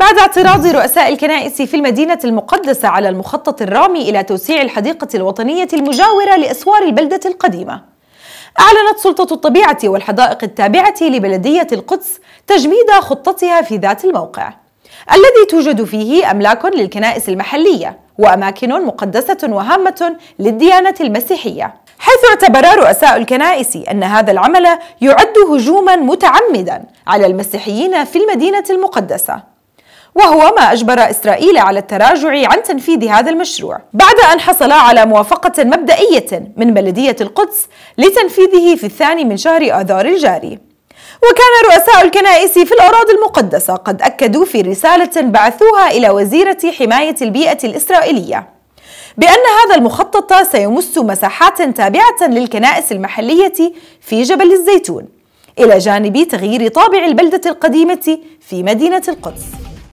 بعد اعتراض رؤساء الكنائس في المدينة المقدسة على المخطط الرامي إلى توسيع الحديقة الوطنية المجاورة لأسوار البلدة القديمة أعلنت سلطة الطبيعة والحدائق التابعة لبلدية القدس تجميد خطتها في ذات الموقع الذي توجد فيه أملاك للكنائس المحلية وأماكن مقدسة وهامة للديانة المسيحية حيث اعتبر رؤساء الكنائس أن هذا العمل يعد هجوما متعمدا على المسيحيين في المدينة المقدسة وهو ما أجبر إسرائيل على التراجع عن تنفيذ هذا المشروع بعد أن حصل على موافقة مبدئية من بلدية القدس لتنفيذه في الثاني من شهر آذار الجاري وكان رؤساء الكنائس في الأراضي المقدسة قد أكدوا في رسالة بعثوها إلى وزيرة حماية البيئة الإسرائيلية بأن هذا المخطط سيمس مساحات تابعة للكنائس المحلية في جبل الزيتون إلى جانب تغيير طابع البلدة القديمة في مدينة القدس